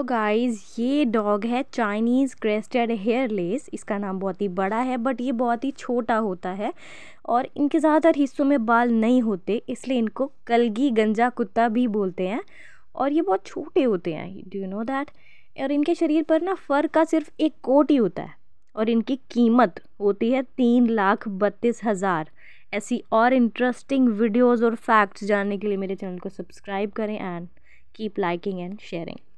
hello guys ये dog है Chinese crested hairless इसका नाम बहुत ही बड़ा है बट ये बहुत ही छोटा होता है और इनके ज़्यादातर हिस्सों में बाल नहीं होते इसलिए इनको कलगी गंजा कुत्ता भी बोलते हैं और ये बहुत छोटे होते हैं डू यू नो दैट और इनके शरीर पर ना फर का सिर्फ एक कोट ही होता है और इनकी कीमत होती है तीन लाख बत्तीस हज़ार ऐसी और इंटरेस्टिंग वीडियोज़ और फैक्ट्स जानने के लिए मेरे चैनल को सब्सक्राइब करें and keep liking and sharing